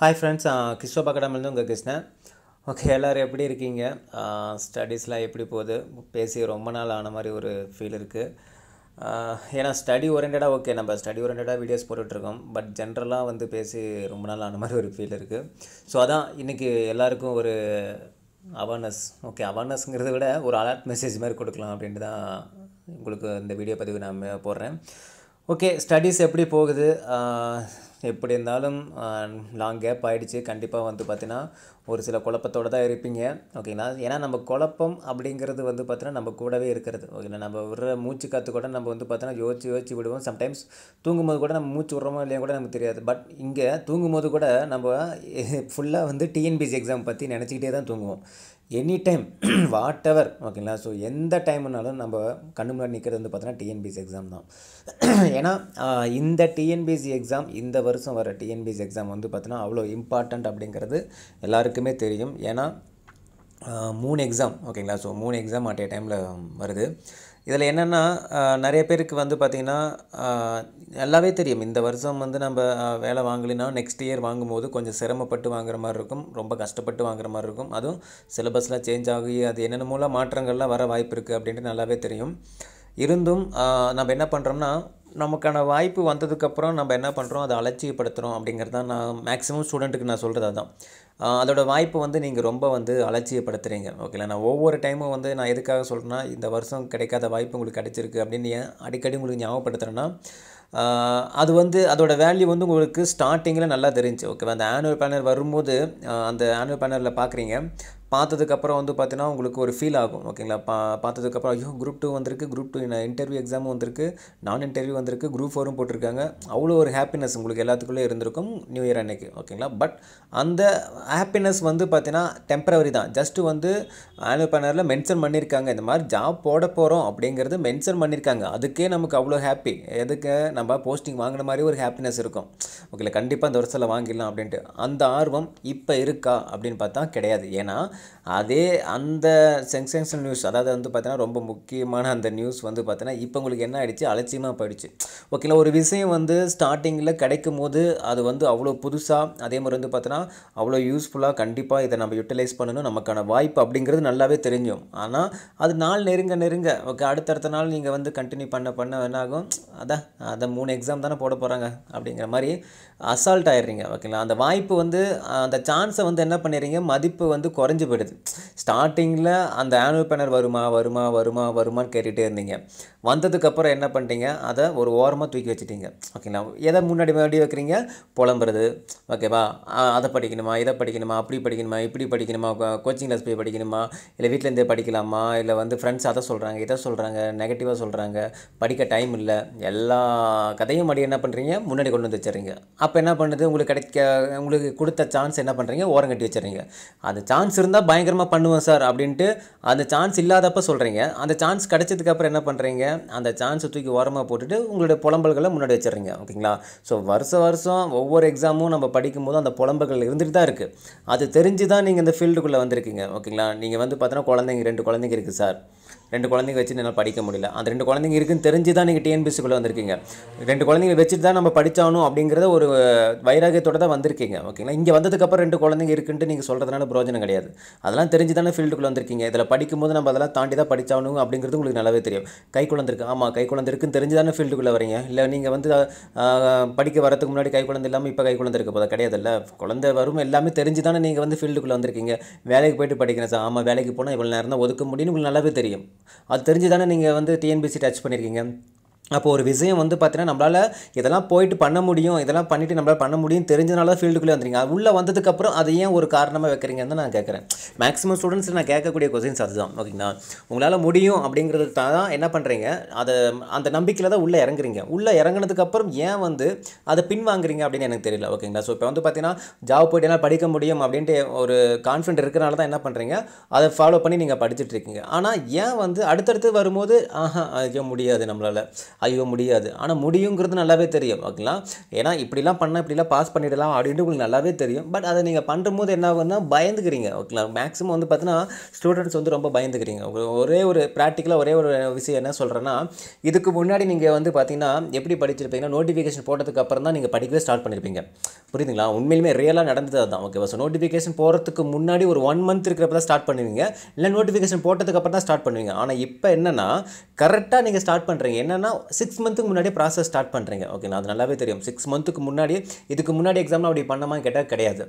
hi friends கிஷோப் அகாடமிலேருந்து உங்கள் Krishnan okay எல்லோரும் எப்படி இருக்கீங்க ஸ்டடீஸ்லாம் எப்படி போகுது பேசி ரொம்ப நாள் ஆன மாதிரி ஒரு ஃபீல் இருக்குது ஏன்னா ஸ்டடி ஓரியன்டாக ஓகே நம்ம ஸ்டடி ஓரியன்டாக வீடியோஸ் போட்டுட்ருக்கோம் பட் ஜென்ரலாக வந்து பேசி ரொம்ப நாள் ஆன மாதிரி ஒரு ஃபீல் இருக்குது ஸோ அதான் இன்றைக்கி எல்லாருக்கும் ஒரு அவேர்னஸ் ஓகே அவேர்னஸ்ங்கிறத விட ஒரு அலர்ட் மெசேஜ் மாதிரி கொடுக்கலாம் அப்படின்ட்டு தான் உங்களுக்கு இந்த வீடியோ பதிவு நான் போடுறேன் ஓகே ஸ்டடீஸ் எப்படி போகுது எப்படி இருந்தாலும் லாங் கேப் ஆகிடுச்சு கண்டிப்பாக வந்து பார்த்தீங்கன்னா ஒரு சில குழப்பத்தோடு தான் இருப்பீங்க ஓகேங்களா ஏன்னா நம்ம குழப்பம் அப்படிங்கிறது வந்து பார்த்தீங்கன்னா நம்ம கூடவே இருக்கிறது ஓகேங்களா நம்ம விடுற மூச்சு காற்று கூட நம்ம வந்து பார்த்தீங்கன்னா யோசிச்சு யோசிச்சு விடுவோம் சம்டைம்ஸ் தூங்கும்போது கூட நம்ம மூச்சு விடுறோமோ இல்லையோ கூட நமக்கு தெரியாது பட் இங்கே தூங்கும்போது கூட நம்ம ஃபுல்லாக வந்து டிஎன்பிசி எக்ஸாம் பற்றி நினச்சிக்கிட்டே தான் தூங்குவோம் எனி டைம் வாட் எவர் ஓகேங்களா ஸோ எந்த டைம்னாலும் நம்ம கண்ணு முன்னாடி நிற்கிறது வந்து பார்த்தோன்னா டிஎன்பிஎஸ்சி எக்ஸாம் தான் ஏன்னா இந்த டிஎன்பிஎஸ்சி எக்ஸாம் இந்த வருஷம் வர டிஎன்பிஎஸ்சி எக்ஸாம் வந்து பார்த்தோன்னா அவ்வளோ இம்பார்ட்டண்ட் அப்படிங்கிறது எல்லாருக்குமே தெரியும் ஏன்னா மூணு எக்ஸாம் ஓகேங்களா ஸோ மூணு எக்ஸாம் அட் டைமில் வருது இதில் என்னென்னா நிறைய பேருக்கு வந்து பார்த்திங்கன்னா நல்லாவே தெரியும் இந்த வருஷம் வந்து நம்ம வேலை வாங்கலினா நெக்ஸ்ட் இயர் வாங்கும்போது கொஞ்சம் சிரமப்பட்டு வாங்குற மாதிரி இருக்கும் ரொம்ப கஷ்டப்பட்டு வாங்குற மாதிரி இருக்கும் அதுவும் சிலபஸ்லாம் சேஞ்ச் ஆகி அது என்னென்ன மூலம் மாற்றங்கள்லாம் வர வாய்ப்பு இருக்குது அப்படின்ட்டு நல்லாவே தெரியும் இருந்தும் நம்ம என்ன பண்ணுறோம்னா நமக்கான வாய்ப்பு வந்ததுக்கப்புறம் நம்ம என்ன பண்ணுறோம் அதை அலட்சியப்படுத்துகிறோம் அப்படிங்கிறது தான் நான் மேக்ஸிமம் ஸ்டூடெண்ட்டுக்கு நான் சொல்கிறது அதுதான் அதோடய வாய்ப்பு வந்து நீங்கள் ரொம்ப வந்து அலட்சியப்படுத்துகிறீங்க ஓகேங்களா நான் ஒவ்வொரு டைமும் வந்து நான் எதுக்காக சொல்கிறேன்னா இந்த வருஷம் கிடைக்காத வாய்ப்பு உங்களுக்கு கிடைச்சிருக்கு அப்படின்னு ஏன் அடிக்கடி உங்களுக்கு ஞாபகப்படுத்துகிறேன்னா அது வந்து அதோடய வேல்யூ வந்து உங்களுக்கு ஸ்டார்டிங்கில் நல்லா தெரிஞ்சு ஓகேவா அந்த ஆனுவல் பேனர் வரும்போது அந்த ஆனுவல் பேனரில் பார்க்குறீங்க பார்த்ததுக்கப்புறம் வந்து பார்த்தீங்கன்னா உங்களுக்கு ஒரு ஃபீல் ஆகும் ஓகேங்களா பா பார்த்ததுக்கப்புறம் ஐயோ குரூப் டூ வந்திருக்கு குரூப் டூ இன்டர்வியூ எக்ஸாமும் வந்திருக்கு நான் இன்டர்வியூ வந்திருக்கு குரூப் ஃபோரும் போட்டிருக்காங்க அவ்வளோ ஒரு ஹாப்பினஸ் உங்களுக்கு எல்லாத்துக்குள்ளே இருந்திருக்கும் நியூ இயர் அன்னைக்கு ஓகேங்களா பட் அந்த ஹாப்பினஸ் வந்து பார்த்தீங்கன்னா டெம்பரவரி தான் ஜஸ்ட்டு வந்து ஆனுவல் பேனரில் மென்ஷன் பண்ணியிருக்காங்க இந்த மாதிரி ஜாப் போட போகிறோம் அப்படிங்கிறது மென்ஷன் பண்ணியிருக்காங்க அதுக்கே நமக்கு அவ்வளோ ஹாப்பி எதுக்கு நம்ம போஸ்டிங் வாங்கின மாதிரி ஒரு ஹாப்பினஸ் இருக்கும் ஓகேங்களா கண்டிப்பாக அந்த வருஷத்தில் வாங்கிடலாம் அப்படின்ட்டு அந்த ஆர்வம் இப்போ இருக்கா அப்படின்னு பார்த்தா கிடையாது ஏன்னா அதே அந்த சென்சேஷன் நியூஸ் அதாவது வந்து பார்த்தீங்கன்னா ரொம்ப முக்கியமான அந்த நியூஸ் வந்து பார்த்தீங்கன்னா இப்போ உங்களுக்கு என்ன ஆகிடுச்சு அலட்சியமாக போயிடுச்சு ஓகேங்களா ஒரு விஷயம் வந்து ஸ்டார்டிங்கில் கிடைக்கும் போது அது வந்து அவ்வளோ புதுசாக அதே மாதிரி வந்து பார்த்தீங்கன்னா அவ்வளோ யூஸ்ஃபுல்லாக கண்டிப்பாக இதை நம்ம யூட்டிலைஸ் பண்ணணும் நமக்கான வாய்ப்பு அப்படிங்கிறது நல்லாவே தெரிஞ்சும் ஆனால் அது நாள் நெருங்க நெருங்க ஓகே அடுத்தடுத்த நாள் நீங்கள் வந்து கண்டினியூ பண்ண பண்ண வேணாகும் அதான் அதை மூணு எக்ஸாம் தானே போட போகிறாங்க அப்படிங்கிற மாதிரி அசால்ட் ஆயிடுறீங்க ஓகேங்களா அந்த வாய்ப்பு வந்து அந்த சான்ஸை வந்து என்ன பண்ணிடுறீங்க மதிப்பு வந்து குறைஞ்சி போயிடுது ஸ்டார்டிங்கில் அந்த ஆனுவல் பேனர் வருமா வருமா வருமா வருமான்னு கேட்டுகிட்டே இருந்தீங்க வந்ததுக்கப்புறம் என்ன பண்ணிட்டீங்க அதை ஒரு ஓரமாக தூக்கி வச்சுட்டீங்க ஓகேங்களா எதை முன்னாடி முன்னாடி வைக்கிறீங்க புலம்புறது ஓகேவா அதை படிக்கணுமா இதை படிக்கணுமா அப்படி படிக்கணுமா இப்படி படிக்கணுமா கோச்சிங் கிளாஸ் போய் படிக்கணுமா இல்லை வீட்டிலேருந்தே படிக்கலாமா இல்லை வந்து ஃப்ரெண்ட்ஸ் அதை சொல்கிறாங்க இதை சொல்கிறாங்க நெகட்டிவாக சொல்கிறாங்க படிக்க டைம் இல்லை எல்லா கதையும் மடி என்ன பண்ணுறீங்க முன்னாடி கொண்டு வந்து வச்சுறீங்க அப்போ என்ன பண்ணுறது உங்களுக்கு கிடைக்க உங்களுக்கு கொடுத்த சான்ஸ் என்ன பண்ணுறீங்க ஓரம் கட்டி வச்சிடறீங்க அது சான்ஸ் இருந்தால் இருந்தால் பயங்கரமாக பண்ணுவேன் சார் அப்படின்ட்டு அந்த சான்ஸ் இல்லாதப்ப சொல்கிறீங்க அந்த சான்ஸ் கிடச்சதுக்கப்புறம் என்ன பண்ணுறீங்க அந்த சான்ஸை தூக்கி ஓரமாக போட்டுட்டு உங்களுடைய புலம்பல்களை முன்னாடி வச்சிடுறீங்க ஓகேங்களா ஸோ வருஷ வருஷம் ஒவ்வொரு எக்ஸாமும் நம்ம படிக்கும்போது அந்த புலம்பல்கள் இருந்துகிட்டு தான் இருக்குது அது தெரிஞ்சு தான் நீங்கள் இந்த ஃபீல்டுக்குள்ளே வந்திருக்கீங்க ஓகேங்களா நீங்கள் வந்து பார்த்தோன்னா குழந்தைங்க ரெண்டு குழந்தைங்க இருக்குது சார் ரெண்டு குழந்தைங்க வச்சு என்னால் படிக்க முடியல அந்த ரெண்டு குழந்தைங்க இருக்குன்னு தெரிஞ்சு தான் நீங்கள் டிஎன்பிஎஸ்சிக்குள்ளே வந்திருக்கீங்க ரெண்டு குழந்தைங்க வச்சுட்டு தான் நம்ம படித்தாகணும் அப்படிங்கிறத ஒரு வைராகியத்தோட தான் வந்திருக்கீங்க ஓகேங்களா இங்கே வந்ததுக்கப்புறம் ரெண்டு குழந்தைங்க இருக்குன்ட்டு நீங்கள் சொல்கிறதுனால பிரோஜனம் கிடையாது அதெல்லாம் தெரிஞ்சு தானே ஃபீல்டுக்குள்ளே வந்திருக்கீங்க இதில் படிக்கும்போது நம்ம அதெல்லாம் தாண்டி தான் படித்தாகணும் அப்படிங்கிறது உங்களுக்கு நல்லாவே தெரியும் கை குழந்திருக்கு ஆமாம் கை குழந்திருக்குன்னு தெரிஞ்சு தானே ஃபீல்டுக்குள்ளே வரீங்க இல்லை நீங்கள் வந்து படிக்க வரதுக்கு முன்னாடி கை குழந்தை இல்லாமல் இப்போ கை குழந்தை இருக்க போதா கிடையாதுல்ல குழந்தை வரும் எல்லாமே தெரிஞ்சு தானே நீங்கள் வந்து ஃபீல்டுக்குள்ளே வந்திருக்கீங்க வேலைக்கு போயிட்டு படிக்கிறேன் சார் ஆமாம் வேலைக்கு போனால் இவ்வளோ நேரம் தான் ஒதுக்க முடியும்னு உங்களுக்கு நல்லாவே தெரியும் அது தெரிஞ்சு தானே நீங்கள் வந்து டிஎன்பிசி டச் பண்ணியிருக்கீங்க அப்போ ஒரு விஷயம் வந்து பார்த்தீங்கன்னா நம்மளால் இதெல்லாம் போயிட்டு பண்ண முடியும் இதெல்லாம் பண்ணிவிட்டு நம்மளால் பண்ண முடியும் தெரிஞ்சனால தான் ஃபீல்டுக்குள்ளே வந்துருங்க உள்ளே வந்ததுக்கப்புறம் அதை ஏன் ஒரு காரணமாக வைக்கிறீங்கன்னு நான் கேட்குறேன் மேக்ஸிமம் ஸ்டூடெண்ட்ஸ் நான் கேட்கக்கூடிய கொஸ்டின்ஸ் அதுதான் ஓகேங்களா உங்களால் முடியும் அப்படிங்கிறது தான் என்ன பண்ணுறீங்க அதை அந்த நம்பிக்கையில் தான் உள்ளே இறங்குறீங்க உள்ளே இறங்கினதுக்கப்புறம் ஏன் வந்து அதை பின்வாங்குறீங்க அப்படின்னு எனக்கு தெரியல ஓகேங்களா ஸோ இப்போ வந்து பார்த்தீங்கன்னா ஜாப் போய்ட்டு எல்லாம் படிக்க முடியும் அப்படின்ட்டு ஒரு கான்ஃபிடென்ட் இருக்கிறனால தான் என்ன பண்ணுறீங்க அதை ஃபாலோ பண்ணி நீங்கள் படிச்சுட்டு இருக்கீங்க ஆனால் ஏன் வந்து அடுத்தடுத்து வரும்போது ஆஹா அது முடியாது நம்மளால் ஐயோ முடியாது ஆனால் முடியுங்கிறது நல்லாவே தெரியும் ஓகேங்களா ஏன்னா இப்படிலாம் பண்ணால் இப்படிலாம் பாஸ் பண்ணிடலாம் அப்படின்ட்டு உங்களுக்கு நல்லாவே தெரியும் பட் அதை நீங்கள் போது என்ன ஆகுதுன்னா பயந்துக்கிறீங்க ஓகேங்களா மேக்ஸிமம் வந்து பார்த்தீங்கன்னா ஸ்டூடெண்ட்ஸ் வந்து ரொம்ப பயந்துக்கிறீங்க ஒரே ஒரு ப்ராக்டிக்கலாக ஒரே ஒரு விஷயம் என்ன சொல்கிறேன்னா இதுக்கு முன்னாடி நீங்கள் வந்து பார்த்தீங்கன்னா எப்படி படிச்சிருப்பீங்கன்னா நோட்டிஃபிகேஷன் போட்டதுக்கு அப்புறம் தான் நீங்கள் படிக்கவே ஸ்டார்ட் பண்ணியிருப்பீங்க புரியுதுங்களா உண்மையிலுமே ரியலாக நடந்தது தான் ஓகேவா ஸோ நோட்டிஃபிகேஷன் போகிறதுக்கு முன்னாடி ஒரு ஒன் மந்த் இருக்கிறப்ப தான் ஸ்டார்ட் பண்ணுவீங்க இல்லை நோட்டிஃபிகேஷன் போட்டதுக்கு அப்புறம் தான் ஸ்டார்ட் பண்ணுவீங்க ஆனால் இப்போ என்னென்னா கரெக்டாக நீங்கள் ஸ்டார்ட் பண்ணுறீங்க என்னென்னா சிக்ஸ் மந்த்துக்கு முன்னாடியே ப்ராசஸ் ஸ்டார்ட் பண்ணுறீங்க ஓகே நான் அது நல்லாவே தெரியும் சிக்ஸ் மந்த்துக்கு முன்னாடி இதுக்கு முன்னாடி எக்ஸாம்லாம் அப்படி பண்ணமான்னு கேட்டால் கிடையாது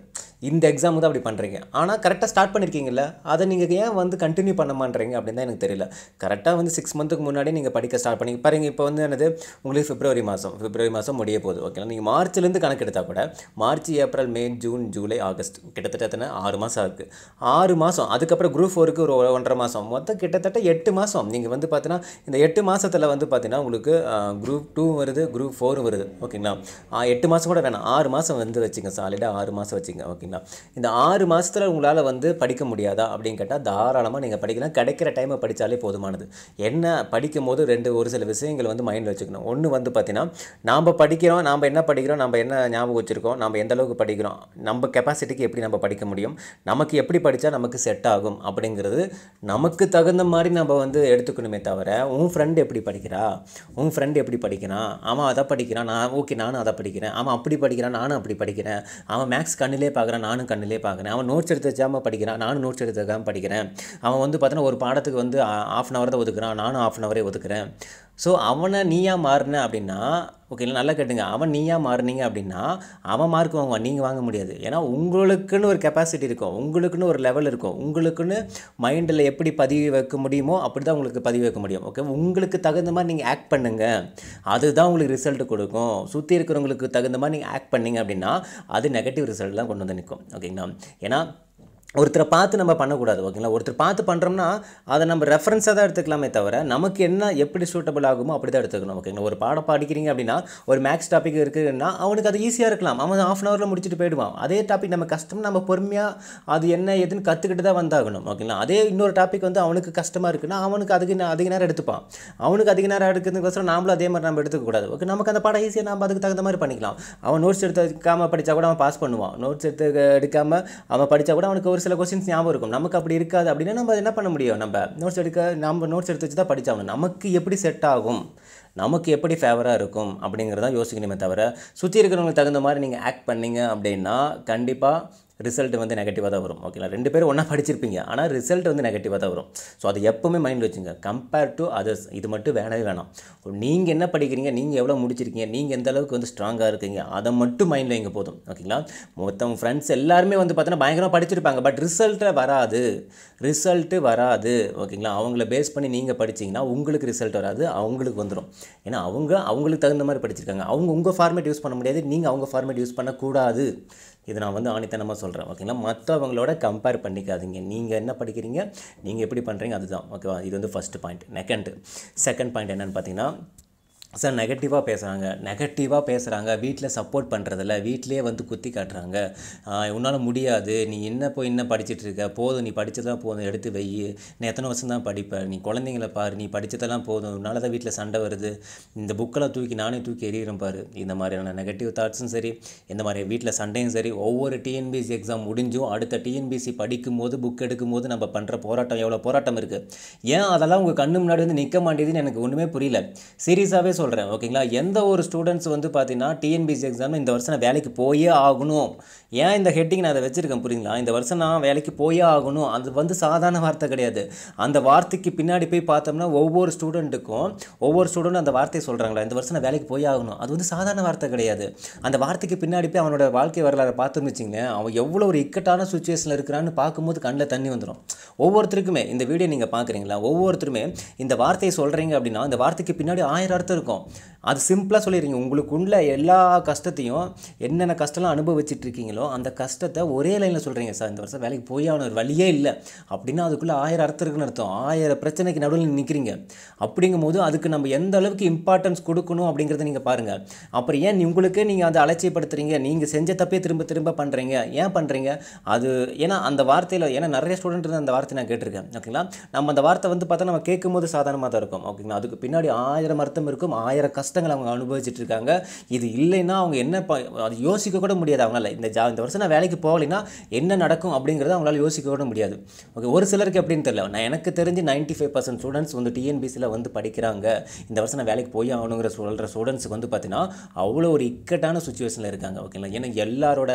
இந்த எக்ஸாம் தான் அப்படி பண்ணுறீங்க ஆனால் கரெக்டாக ஸ்டார்ட் பண்ணியிருக்கீங்கல்ல அதை நீங்கள் ஏன் வந்து கண்டினியூ பண்ண மாட்டேங்க அப்படின்னு தான் எனக்கு தெரியல கரெக்டாக வந்து சிக்ஸ் மந்த்துக்கு முன்னாடி நீங்கள் படிக்க ஸ்டார்ட் பண்ணி பாருங்கள் இப்போ வந்து என்னது உங்களுக்கு பிப்ரவரி மாதம் பிப்ரவரி மாதம் முடிய போகுது ஓகேங்களா நீங்கள் மார்ச்லேருந்து கணக்கு எடுத்தால் கூட March April May June July August கிட்டத்தட்ட எத்தனை ஆறு மாதம் இருக்குது ஆறு மாதம் அதுக்கப்புறம் குரூப் ஃபோருக்கு ஒரு ஒன்றரை மாதம் மொத்தம் கிட்டத்தட்ட எட்டு மாதம் நீங்கள் வந்து பார்த்தீங்கன்னா இந்த எட்டு மாதத்தில் வந்து பார்த்தீங்கன்னா உங்களுக்கு குரூப் டூ வருது குரூப் ஃபோரும் வருது ஓகேங்களா எட்டு மாதம் கூட வேணாம் ஆறு மாதம் வந்து வச்சுங்க சாலிடாக ஆறு மாதம் வச்சுங்க ஓகே ஓகேங்களா இந்த ஆறு மாதத்தில் உங்களால் வந்து படிக்க முடியாதா அப்படின்னு கேட்டால் தாராளமாக நீங்கள் படிக்கலாம் கிடைக்கிற டைமை படித்தாலே போதுமானது என்ன படிக்கும் போது ரெண்டு ஒரு சில விஷயங்கள் வந்து மைண்டில் வச்சுக்கணும் ஒன்று வந்து பார்த்தீங்கன்னா நாம் படிக்கிறோம் நாம் என்ன படிக்கிறோம் நம்ம என்ன ஞாபகம் வச்சுருக்கோம் நம்ம எந்த அளவுக்கு படிக்கிறோம் நம்ம கெப்பாசிட்டிக்கு எப்படி நம்ம படிக்க முடியும் நமக்கு எப்படி படித்தா நமக்கு செட் ஆகும் அப்படிங்கிறது நமக்கு தகுந்த மாதிரி நம்ம வந்து எடுத்துக்கணுமே தவிர உன் ஃப்ரெண்டு எப்படி படிக்கிறா உன் ஃப்ரெண்டு எப்படி படிக்கிறான் அவன் அதை படிக்கிறான் நான் ஓகே நானும் அதை படிக்கிறேன் அவன் அப்படி படிக்கிறான் நானும் அப்படி படிக்கிறேன் அவன் மேக்ஸ் கண்ணிலே பார்க்குறான் பார்க்குறேன் நானும் கண்ணிலே பார்க்குறேன் அவன் நோட்ஸ் எடுத்து வச்சாமல் படிக்கிறான் நானும் நோட்ஸ் எடுத்து வைக்காமல் படிக்கிறேன் அவன் வந்து பார்த்தோன்னா ஒரு பாடத்துக்கு வந்து ஆஃப் அன் ஹவர் தான் ஒதுக்குறான் நானும் ஆஃப் அன் ஹவரே ஒதுக்குறேன் ஸோ அவனை நீயா மாறின அப்படின்னா ஓகேங்களா நல்லா கேட்டுங்க அவன் நீயா மாறினீங்க அப்படின்னா அவன் மார்க் வாங்குவான் நீங்கள் வாங்க முடியாது ஏன்னா உங்களுக்குன்னு ஒரு கெப்பாசிட்டி இருக்கும் உங்களுக்குன்னு ஒரு லெவல் இருக்கும் உங்களுக்குன்னு மைண்டில் எப்படி பதிவு வைக்க முடியுமோ அப்படி தான் உங்களுக்கு பதிவு வைக்க முடியும் ஓகே உங்களுக்கு தகுந்த மாதிரி நீங்கள் ஆக்ட் பண்ணுங்கள் அதுதான் உங்களுக்கு ரிசல்ட் கொடுக்கும் சுற்றி இருக்கிறவங்களுக்கு தகுந்த மாதிரி நீங்கள் ஆக்ட் பண்ணிங்க அப்படின்னா அது நெகட்டிவ் ரிசல்ட் தான் கொண்டு வந்து நிற்கும் ஓகேங்களா ஏன்னா ஒருத்தரை பார்த்து நம்ம பண்ணக்கூடாது ஓகேங்களா ஒருத்தர் பார்த்து பண்ணுறோம்னா அதை நம்ம ரெஃபரன்ஸாக தான் எடுத்துக்கலாமே தவிர நமக்கு என்ன எப்படி சூட்டபிள் ஆகுமோ அப்படி தான் எடுத்துக்கணும் ஓகேங்களா ஒரு பாடம் படிக்கிறீங்க அப்படின்னா ஒரு மேக்ஸ் டாபிக் இருக்குதுன்னா அவனுக்கு அது ஈஸியாக இருக்கலாம் அவன் ஆஃப் அன் ஹவரில் முடிச்சுட்டு போயிடுவான் அதே டாபிக் நம்ம கஷ்டம் நம்ம பொறுமையாக அது என்ன எதுன்னு கற்றுக்கிட்டு தான் வந்தாகணும் ஓகேங்களா அதே இன்னொரு டாபிக் வந்து அவனுக்கு கஷ்டமாக இருக்குன்னா அவனுக்கு அதுக்கு அதிக நேரம் எடுத்துப்பான் அவனுக்கு அதிக நேரம் எடுக்கிறதுக்கோசரம் நாமளும் அதே மாதிரி நம்ம எடுத்துக்கக்கூடாது ஓகே நமக்கு அந்த பாடம் ஈஸியாக நம்ம அதுக்கு தகுந்த மாதிரி பண்ணிக்கலாம் அவன் நோட்ஸ் எடுத்து எடுக்காமல் படித்தா கூட அவன் பாஸ் பண்ணுவான் நோட்ஸ் எடுத்து எடுக்காமல் அவன் படித்தா கூட அவனுக்கு ஒரு சில கொஸ்டின்ஸ் ஞாபகம் இருக்கும் நமக்கு அப்படி இருக்காது அப்படின்னா நம்ம என்ன பண்ண முடியும் நம்ம நோட்ஸ் எடுக்க நம்ம நோட்ஸ் எடுத்து வச்சு தான் படித்தாகணும் நமக்கு எப்படி செட் ஆகும் நமக்கு எப்படி ஃபேவராக இருக்கும் அப்படிங்கிறதான் யோசிக்கணுமே தவிர சுற்றி இருக்கிறவங்களுக்கு தகுந்த மாதிரி நீங்கள் ஆக்ட் பண்ணிங்க அப்படின்னா கண்டிப்பாக ரிசல்ட் வந்து நெகட்டிவாக தான் வரும் ஓகேங்களா ரெண்டு பேரும் ஒன்றா படிச்சிருப்பீங்க ஆனால் ரிசல்ட் வந்து நெகட்டிவாக தான் வரும் ஸோ அது எப்போவுமே மைண்டில் வச்சுங்க கம்பேர் டு அதர்ஸ் இது மட்டும் வேணவே வேணாம் நீங்கள் என்ன படிக்கிறீங்க நீங்கள் எவ்வளோ முடிச்சிருக்கீங்க நீங்கள் எந்த அளவுக்கு வந்து ஸ்ட்ராங்காக இருக்கீங்க அதை மட்டும் மைண்டில் வைங்க போதும் ஓகேங்களா மொத்தம் ஃப்ரெண்ட்ஸ் எல்லாருமே வந்து பார்த்தீங்கன்னா பயங்கரமாக படிச்சிருப்பாங்க பட் ரிசல்ட்டில் வராது ரிசல்ட்டு வராது ஓகேங்களா அவங்கள பேஸ் பண்ணி நீங்கள் படிச்சிங்கன்னா உங்களுக்கு ரிசல்ட் வராது அவங்களுக்கு வந்துடும் ஏன்னா அவங்க அவங்களுக்கு தகுந்த மாதிரி படிச்சிருக்காங்க அவங்க உங்கள் ஃபார்மேட் யூஸ் பண்ண முடியாது நீங்கள் அவங்க ஃபார்மேட் யூஸ் பண்ணக்கூடாது இது நான் வந்து ஆணித்தனமாக சொல்கிறேன் ஓகேங்களா மற்றவங்களோட கம்பேர் பண்ணிக்காதீங்க நீங்கள் என்ன படிக்கிறீங்க நீங்கள் எப்படி பண்ணுறீங்க அதுதான் ஓகேவா இது வந்து ஃபஸ்ட்டு பாயிண்ட் நெக்கண்டு செகண்ட் பாயிண்ட் என்னென்னு பார்த்தீங்கன்னா சார் நெகட்டிவாக பேசுகிறாங்க நெகட்டிவாக பேசுகிறாங்க வீட்டில் சப்போர்ட் பண்ணுறதில்ல வீட்டிலேயே வந்து குத்தி காட்டுறாங்க உன்னால் முடியாது நீ என்ன போய் என்ன படிச்சுட்டு இருக்க போதும் நீ படித்ததெல்லாம் போதும் எடுத்து வை நீ எத்தனை வருஷம் தான் படிப்பேன் நீ குழந்தைங்கள பாரு நீ படித்ததெல்லாம் போதும் உன்னால் தான் வீட்டில் சண்டை வருது இந்த புக்கெல்லாம் தூக்கி நானே தூக்கி எறிகிறேன் பாரு இந்த மாதிரியான நெகட்டிவ் தாட்ஸும் சரி இந்த மாதிரி வீட்டில் சண்டையும் சரி ஒவ்வொரு டிஎன்பிசி எக்ஸாம் முடிஞ்சும் அடுத்த டிஎன்பிசி படிக்கும் போது புக் எடுக்கும் போது நம்ம பண்ணுற போராட்டம் எவ்வளோ போராட்டம் இருக்குது ஏன் அதெல்லாம் உங்கள் கண்ணு முன்னாடி வந்து நிற்க மாட்டேதுன்னு எனக்கு ஒன்றுமே புரியல சீரியஸாகவே சொல்ல சொல்கிறேன் ஓகேங்களா எந்த ஒரு ஸ்டூடெண்ட்ஸ் வந்து பார்த்தீங்கன்னா டிஎன்பிசி எக்ஸாம் இந்த வருஷம் நான் வேலைக்கு போயே ஆகணும் ஏன் இந்த ஹெட்டிங் நான் அதை வச்சுருக்கேன் புரியுங்களா இந்த வருஷம் நான் வேலைக்கு போயே ஆகணும் அது வந்து சாதாரண வார்த்தை கிடையாது அந்த வார்த்தைக்கு பின்னாடி போய் பார்த்தோம்னா ஒவ்வொரு ஸ்டூடெண்ட்டுக்கும் ஒவ்வொரு ஸ்டூடெண்ட் அந்த வார்த்தையை சொல்கிறாங்களா இந்த வருஷம் நான் வேலைக்கு போய் ஆகணும் அது வந்து சாதாரண வார்த்தை கிடையாது அந்த வார்த்தைக்கு பின்னாடி போய் அவனோட வாழ்க்கை வரலாறு பார்த்தோம்னு வச்சிங்களேன் அவன் எவ்வளோ ஒரு இக்கட்டான சுச்சுவேஷனில் இருக்கிறான்னு பார்க்கும்போது கண்ணில் தண்ணி வந்துடும் ஒவ்வொருத்தருக்குமே இந்த வீடியோ நீங்கள் பார்க்குறீங்களா ஒவ்வொருத்தருமே இந்த வார்த்தையை சொல்கிறீங்க அப்படின்னா அந்த வார்த்தைக்கு பின்னாடி ஆயிரம் அர்த்தம் இருக்கும் அது சிம்பிளாக சொல்லிடுறீங்க உங்களுக்குள்ள எல்லா கஷ்டத்தையும் என்னென்ன கஷ்டம்லாம் அனுபவிச்சுட்டு இருக்கீங்களோ சொல்கிறீங்களோ அந்த கஷ்டத்தை ஒரே லைனில் சொல்கிறீங்க சார் இந்த வருஷம் வேலைக்கு போய் ஆன ஒரு வழியே இல்லை அப்படின்னா அதுக்குள்ளே ஆயிரம் அர்த்தம் இருக்குன்னு அர்த்தம் ஆயிரம் பிரச்சனைக்கு நடுவில் நிற்கிறீங்க அப்படிங்கும் போது அதுக்கு நம்ம எந்த அளவுக்கு இம்பார்ட்டன்ஸ் கொடுக்கணும் அப்படிங்கிறத நீங்கள் பாருங்கள் அப்புறம் ஏன் உங்களுக்கே நீங்கள் அதை அலட்சியப்படுத்துறீங்க நீங்கள் செஞ்ச தப்பே திரும்ப திரும்ப பண்ணுறீங்க ஏன் பண்ணுறீங்க அது ஏன்னா அந்த வார்த்தையில் ஏன்னா நிறைய ஸ்டூடெண்ட் அந்த வார்த்தை நான் கேட்டிருக்கேன் ஓகேங்களா நம்ம அந்த வார்த்தை வந்து பார்த்தா நம்ம கேட்கும்போது சாதாரணமாக தான் இருக்கும் ஓகேங்களா அதுக்கு பின்னாடி ஆயிரம் அர்த்தம் இருக்கும் ஆயிரம் கஷ்டங்கள் அவங்க அனுபவிச்சுட்டு இருக்காங்க இது இல்லைன்னா அவங்க என்ன அது யோசிக்க கூட முடியாது அவங்களால இந்த ஜா அந்த வருஷம் நான் வேலைக்கு போகலைன்னா என்ன நடக்கும் அப்படிங்கிறத அவங்களால யோசிக்க விட முடியாது ஓகே ஒரு சிலருக்கு எப்படின்னு தெரியல நான் எனக்கு தெரிஞ்சு நைன்ட்டி ஃபைவ் பர்சன்ட் ஸ்டூடெண்ட்ஸ் வந்து டிஎன்பிசியில் வந்து படிக்கிறாங்க இந்த வருஷம் நான் வேலைக்கு போய் ஆகணுங்கிற சொல்கிற ஸ்டூடெண்ட்ஸுக்கு வந்து பார்த்தீங்கன்னா அவ்வளோ ஒரு இக்கட்டான சுச்சுவேஷனில் இருக்காங்க ஓகேங்களா ஏன்னா எல்லாரோட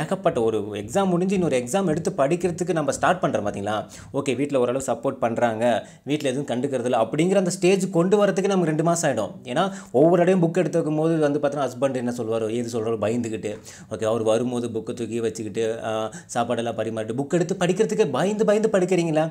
ஏகப்பட்ட ஒரு எக்ஸாம் முடிஞ்சு இன்னொரு எக்ஸாம் எடுத்து படிக்கிறதுக்கு நம்ம ஸ்டார்ட் பண்ணுறோம் பார்த்தீங்களா ஓகே வீட்டில் ஓரளவு சப்போர்ட் பண்ணுறாங்க வீட்டில் எதுவும் கண்டுக்கிறதில்ல அப்படிங்கிற அந்த ஸ்டேஜ் கொண்டு வரதுக்கு நமக்கு ரெண்டு மாதம் ஆகிடும் ஏன்னா ஒவ்வொரு இடையும் புக் எடுத்துக்கும் போது வந்து பார்த்தீங்கன்னா ஹஸ்பண்ட் என்ன சொல்வார் ஏது சொல்கிறார் பயந்துக்கிட்டு ஓகே அவர் வரும்போது புக்கை தூக்கி வச்சுக்கிட்டு சாப்பாடெல்லாம் பரிமாறிட்டு புக் எடுத்து படிக்கிறதுக்கு பயந்து பயந்து படிக்கிறீங்களா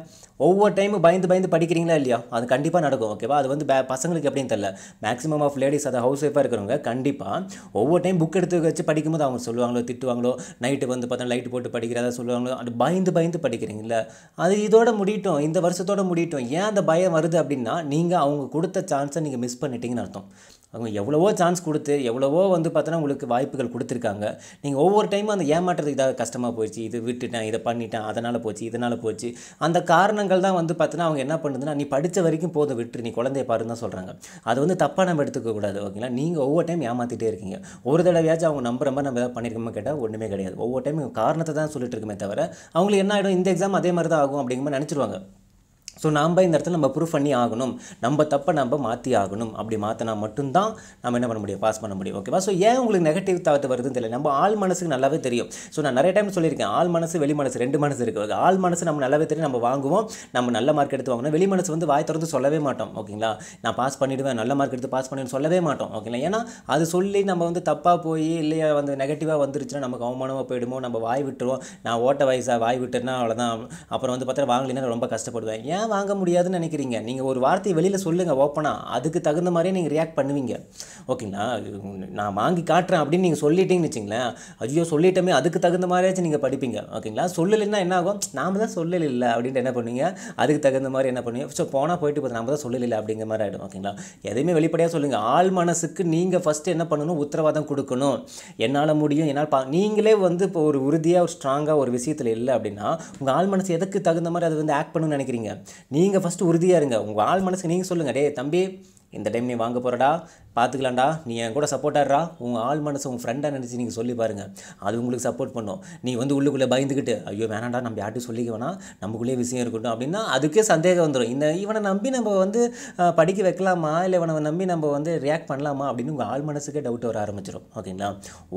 ஒவ்வொரு டைமும் பயந்து பயந்து படிக்கிறீங்களா இல்லையா அது கண்டிப்பாக நடக்கும் ஓகேவா அது வந்து பசங்களுக்கு எப்படின்னு தெரில மேக்ஸிமம் ஆஃப் லேடிஸ் அதை ஹவுஸ் ஒய்ஃபாக இருக்கிறவங்க கண்டிப்பாக ஒவ்வொரு டைம் புக் எடுத்து வச்சு படிக்கும்போது அவங்க சொல்லுவாங்களோ திட்டுவாங்களோ நைட்டு வந்து பார்த்தா லைட் போட்டு படிக்கிறதா சொல்லுவாங்களோ அது பயந்து பயந்து படிக்கிறீங்களா அது இதோட முடியட்டும் இந்த வருஷத்தோட முடியட்டும் ஏன் அந்த பயம் வருது அப்படின்னா நீங்கள் அவங்க கொடுத்த சான்ஸை நீங்கள் மிஸ் பண்ணிட்டீங்கன்னு அர்த்தம் அவங்க எவ்வளவோ சான்ஸ் கொடுத்து எவ்வளவோ வந்து பார்த்தோன்னா உங்களுக்கு வாய்ப்புகள் கொடுத்துருக்காங்க நீங்கள் ஒவ்வொரு டைமும் அந்த ஏமாற்றுறதுக்கு இதாக கஷ்டமாக போயிடுச்சு இது விட்டுட்டேன் இதை பண்ணிட்டேன் அதனால் போச்சு இதனால் போச்சு அந்த காரணங்கள் தான் வந்து பார்த்தோன்னா அவங்க என்ன பண்ணுதுன்னா நீ படித்த வரைக்கும் போதும் விட்டு நீ குழந்தைய பாருன்னு தான் சொல்கிறாங்க அது வந்து தப்பாக நம்ம எடுத்துக்கக்கூடாது ஓகேங்களா நீங்கள் ஒவ்வொரு டைம் ஏமாற்றிட்டே இருக்கீங்க ஒரு தடவையாச்சும் அவங்க நம்புகிற மாதிரி நம்ம எதாவது பண்ணியிருக்கோமோ கேட்டால் ஒன்றுமே கிடையாது ஒவ்வொரு டைம் காரணத்தை தான் சொல்லிட்டு இருக்குமே தவிர அவங்களுக்கு என்ன ஆகிடும் இந்த எக்ஸாம் அதே மாதிரி தான் ஆகும் அப்படிங்கிற மாதிரி நினச்சிருவாங்க ஸோ நம்ம இந்த இடத்துல நம்ம ப்ரூவ் பண்ணி ஆகணும் நம்ம தப்பை நம்ம மாற்றி ஆகணும் அப்படி மாற்றினா மட்டும்தான் நம்ம என்ன பண்ண முடியும் பாஸ் பண்ண முடியும் ஓகேவா ஸோ ஏன் உங்களுக்கு நெகட்டிவ் தாத்து வருதுன்னு தெரியல நம்ம ஆள் மனசுக்கு நல்லாவே தெரியும் ஸோ நான் நிறைய டைம் சொல்லியிருக்கேன் ஆள் மனசு வெளி மனசு ரெண்டு மனசு இருக்குது ஆள் மனசு நம்ம நல்லாவே தெரியும் நம்ம வாங்குவோம் நம்ம நல்ல மார்க் எடுத்து வாங்கணும் வெளி மனசு வந்து வாய் திறந்து சொல்லவே மாட்டோம் ஓகேங்களா நான் பாஸ் பண்ணிவிடுவேன் நல்ல மார்க் எடுத்து பாஸ் பண்ணிடுவேன் சொல்லவே மாட்டோம் ஓகேங்களா ஏன்னா அது சொல்லி நம்ம வந்து தப்பாக போய் இல்லையா வந்து நெகட்டிவாக வந்துருச்சுன்னா நமக்கு அவமானமாக போயிடுமோ நம்ம வாய் விட்டுருவோம் நான் ஓட்ட வயசாக வாய் விட்டுருன்னா அவ்வளோதான் அப்புறம் வந்து பார்த்தா வாங்கலைன்னா ரொம்ப கஷ்டப்படுவேன் ஏன் வாங்க முடியாதுன்னு நினைக்கிறீங்க நீங்கள் ஒரு வார்த்தையை வெளியில் சொல்லுங்கள் ஓப்பனாக அதுக்கு தகுந்த மாதிரியே நீங்கள் ரியாக்ட் பண்ணுவீங்க ஓகேங்களா நான் வாங்கி காட்டுறேன் அப்படின்னு நீங்கள் சொல்லிட்டீங்கன்னு வச்சிங்களேன் ஐயோ சொல்லிட்டோமே அதுக்கு தகுந்த மாதிரியாச்சும் நீங்கள் படிப்பீங்க ஓகேங்களா சொல்லலைன்னா என்ன ஆகும் நாம தான் சொல்லலை அப்படின்ட்டு என்ன பண்ணுவீங்க அதுக்கு தகுந்த மாதிரி என்ன பண்ணுவீங்க ஸோ போனால் போயிட்டு பார்த்து நாம் தான் சொல்லலை அப்படிங்கிற மாதிரி ஆகிடும் ஓகேங்களா எதையுமே வெளிப்படையாக சொல்லுங்கள் ஆள் மனசுக்கு நீங்கள் ஃபஸ்ட்டு என்ன பண்ணணும் உத்தரவாதம் கொடுக்கணும் என்னால் முடியும் என்னால் பா நீங்களே வந்து இப்போ ஒரு உறுதியாக ஒரு ஸ்ட்ராங்காக ஒரு விஷயத்தில் இல்லை அப்படின்னா உங்கள் ஆள் மனசு எதுக்கு தகுந்த மாதிரி அதை வந்து ஆக்ட் பண்ணணும்னு நினைக்கிறீங்க நீங்கள் ஃபஸ்ட்டு உறுதியாக இருங்க உங்கள் ஆள் மனசுக்கு நீங்கள் சொல்லுங்கள் டே தம்பி இந்த டைம் நீ வாங்க போகிறடா பார்த்துக்கலாம்டா நீ என் கூட சப்போர்ட் உங்கள் ஆள் மனசு உங்கள் ஃப்ரெண்டாக நினச்சி நீங்கள் சொல்லி பாருங்கள் அது உங்களுக்கு சப்போர்ட் பண்ணும் நீ வந்து உள்ளுக்குள்ளே பயந்துக்கிட்டு ஐயோ வேணாண்டா நம்ம யார்ட்டும் சொல்லிக்க வேணாம் நமக்குள்ளே விஷயம் இருக்கட்டும் அப்படின்னா அதுக்கே சந்தேகம் வந்துடும் இந்த இவனை நம்பி நம்ம வந்து படிக்க வைக்கலாமா இல்லை இவனை நம்பி நம்ம வந்து ரியாக்ட் பண்ணலாமா அப்படின்னு உங்கள் ஆள் மனசுக்கே டவுட் வர ஆரம்பிச்சிடும் ஓகேங்களா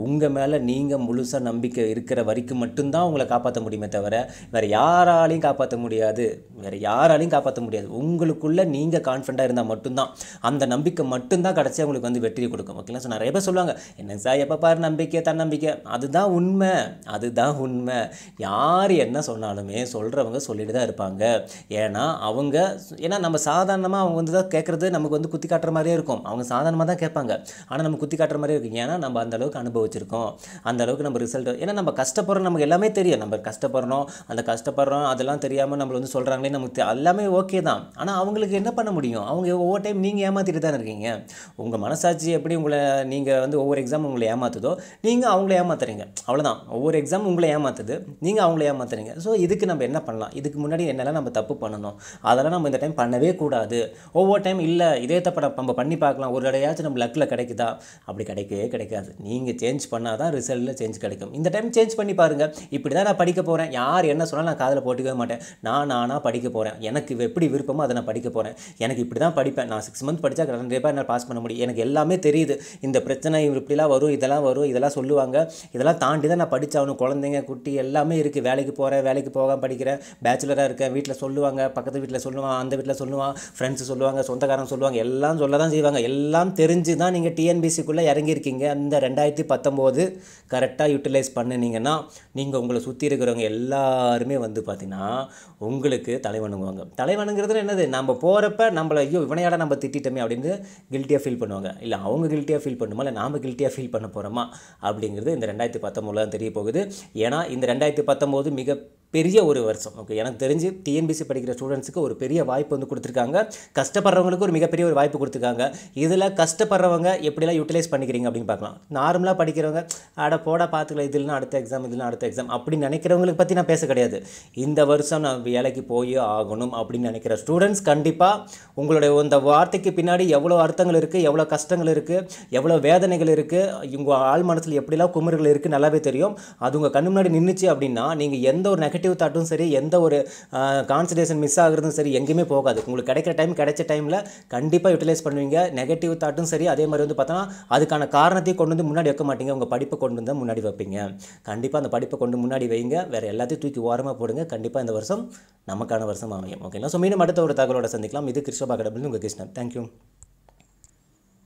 உங்கள் மேலே நீங்கள் முழுசாக நம்பிக்கை இருக்கிற வரைக்கும் மட்டும்தான் உங்களை காப்பாற்ற முடியுமே தவிர வேறு யாராலையும் காப்பாற்ற முடியாது வேறு யாராலையும் காப்பாற்ற முடியாது உங்களுக்குள்ளே நீங்கள் கான்ஃபிடண்ட்டாக இருந்தால் மட்டும்தான் அந்த நம்பிக்கை மட்டும்தான் கிடச்சி நினச்சா உங்களுக்கு வந்து வெற்றியை கொடுக்கும் ஓகேங்களா ஸோ நிறைய பேர் சொல்லுவாங்க என்ன சார் எப்போ பாரு நம்பிக்கை தன்னம்பிக்கை அதுதான் உண்மை அதுதான் உண்மை யார் என்ன சொன்னாலுமே சொல்கிறவங்க சொல்லிட்டு தான் இருப்பாங்க ஏன்னா அவங்க ஏன்னா நம்ம சாதாரணமாக அவங்க வந்து தான் கேட்குறது நமக்கு வந்து குத்தி காட்டுற மாதிரியே இருக்கும் அவங்க சாதாரணமாக தான் கேட்பாங்க ஆனால் நம்ம குத்தி காட்டுற மாதிரியே இருக்கும் ஏன்னா நம்ம அந்தளவுக்கு அனுபவிச்சிருக்கோம் அந்தளவுக்கு நம்ம ரிசல்ட் ஏன்னா நம்ம கஷ்டப்படுறோம் நமக்கு எல்லாமே தெரியும் நம்ம கஷ்டப்படுறோம் அந்த கஷ்டப்படுறோம் அதெல்லாம் தெரியாமல் நம்மளை வந்து சொல்கிறாங்களே நமக்கு எல்லாமே ஓகே தான் ஆனால் அவங்களுக்கு என்ன பண்ண முடியும் அவங்க ஒவ்வொரு டைம் நீங்கள் ஏமாற்றிட்டு தான் இருக்கீங்க உங்கள் உங்கள் மனசாட்சி எப்படி உங்களை நீங்கள் வந்து ஒவ்வொரு எக்ஸாம் உங்களை ஏமாத்துதோ நீங்கள் அவங்கள ஏமாத்துறீங்க அவ்வளோதான் ஒவ்வொரு எக்ஸாம் உங்களை ஏமாத்துது நீங்கள் அவங்கள ஏமாத்துறீங்க ஸோ இதுக்கு நம்ம என்ன பண்ணலாம் இதுக்கு முன்னாடி என்னெல்லாம் நம்ம தப்பு பண்ணணும் அதெல்லாம் நம்ம இந்த டைம் பண்ணவே கூடாது ஒவ்வொரு டைம் இல்லை இதே தப்பை நம்ம பண்ணி பார்க்கலாம் ஒரு இடையாச்சும் நம்ம லக்கில் கிடைக்குதா அப்படி கிடைக்கவே கிடைக்காது நீங்கள் சேஞ்ச் பண்ணால் தான் ரிசல்ட்டில் சேஞ்ச் கிடைக்கும் இந்த டைம் சேஞ்ச் பண்ணி பாருங்கள் இப்படி தான் நான் படிக்க போகிறேன் யார் என்ன சொன்னால் நான் காதில் போட்டுக்கவே மாட்டேன் நான் நானாக படிக்க போகிறேன் எனக்கு எப்படி விருப்பமோ அதை நான் படிக்க போகிறேன் எனக்கு இப்படி தான் படிப்பேன் நான் சிக்ஸ் மந்த் படித்தா கண்டிப்பாக என்னால் பாஸ் பண்ண முடியும் எனக்கு எல்லாமே தெரியுது இந்த பிரச்சனை இப்படிலாம் வரும் இதெல்லாம் வரும் இதெல்லாம் சொல்லுவாங்க இதெல்லாம் தாண்டி தான் நான் படித்தவனு குழந்தைங்க குட்டி எல்லாமே இருக்குது வேலைக்கு போகிறேன் வேலைக்கு போக படிக்கிறேன் பேச்சுலராக இருக்கேன் வீட்டில் சொல்லுவாங்க பக்கத்து வீட்டில் சொல்லுவான் அந்த வீட்டில் சொல்லுவான் ஃப்ரெண்ட்ஸ் சொல்லுவாங்க சொந்தக்காரன் சொல்லுவாங்க எல்லாம் சொல்ல தான் செய்வாங்க எல்லாம் தெரிஞ்சு தான் நீங்கள் டிஎன்பிசிக்குள்ளே இறங்கியிருக்கீங்க அந்த ரெண்டாயிரத்தி பத்தொம்போது கரெக்டாக யூட்டிலைஸ் பண்ணினீங்கன்னா நீங்கள் உங்களை சுற்றி இருக்கிறவங்க எல்லாருமே வந்து பார்த்திங்கன்னா உங்களுக்கு தலைவணுங்குவாங்க தலைவணுங்கிறது என்னது நம்ம போகிறப்ப நம்மளை ஐயோ இவனையாட நம்ம திட்டமே அப்படின்னு கில்ட்டியாக ஃபீல் பண்ணுவாங்க பண்ணுவாங்க இல்லை அவங்க கில்ட்டியாக ஃபீல் பண்ணுமா இல்லை நாம் கில்ட்டியாக ஃபீல் பண்ண போகிறோமா அப்படிங்கிறது இந்த ரெண்டாயிரத்தி பத்தொம்போது தான் தெரிய போகுது ஏன்னா இந்த ரெண்டாயிரத்தி பத்தொம்போது மிக பெரிய ஒரு வருஷம் ஓகே எனக்கு தெரிஞ்சு டிஎன்பிசி படிக்கிற ஸ்டூடெண்ட்ஸுக்கு ஒரு பெரிய வாய்ப்பு வந்து கொடுத்துருக்காங்க கஷ்டப்படுறவங்களுக்கு ஒரு மிகப்பெரிய ஒரு வாய்ப்பு கொடுத்துருக்காங்க இதில் கஷ்டப்படுறவங்க எப்படிலாம் யூட்டிலைஸ் பண்ணிக்கிறீங்க அப்படின்னு பார்க்கலாம் நார்மலாக படிக்கிறவங்க அட போட பார்த்துக்கலாம் இதுலாம் அடுத்த எக்ஸாம் இதுலாம் அடுத்த எக்ஸாம் அப்படின்னு நினைக்கிறவங்களுக்கு பற்றி நான் பேச கிடையாது இந்த வருஷம் நான் வேலைக்கு போய் ஆகணும் அப்படின்னு நினைக்கிற ஸ்டூடெண்ட்ஸ் கண்டிப்பாக உங்களுடைய இந்த வார்த்தைக்கு பின்னாடி எவ்வளோ அர்த்தங்கள் இருக்குது எவ்வளோ கஷ்டங்கள் இருக்குது எவ்வளோ வேதனைகள் இருக்குது உங்கள் ஆள் மனசில் எப்படிலாம் குமர்கள் இருக்குது நல்லாவே தெரியும் அது உங்கள் கண்ணு முன்னாடி நின்றுச்சு அப்படின்னா நீங்கள் எந்த ஒரு நெகட்டிவ் நெகட்டிவ் தாட்டும் சரி எந்த ஒரு கான்சன்ட்ரேஷன் மிஸ் ஆகுறதும் சரி எங்கேயுமே போகாது உங்களுக்கு கிடைக்கிற டைம் கிடைச்ச டைமில் கண்டிப்பாக யூட்டிலைஸ் பண்ணுவீங்க நெகட்டிவ் தாட்டும் சரி அதே மாதிரி வந்து பார்த்தோன்னா அதுக்கான காரணத்தையும் கொண்டு வந்து முன்னாடி வைக்க மாட்டீங்க உங்கள் படிப்பை கொண்டு வந்து முன்னாடி வைப்பீங்க கண்டிப்பாக அந்த படிப்பை கொண்டு முன்னாடி வைங்க வேறு எல்லாத்தையும் தூக்கி ஓரமாக போடுங்க கண்டிப்பாக இந்த வருஷம் நமக்கான வருஷம் அமையும் ஓகேங்களா ஸோ மீண்டும் அடுத்த ஒரு தகவலோட சந்திக்கலாம் இது கிருஷ்ணபா உங்கள் கிருஷ்ணன் தேங்க்யூ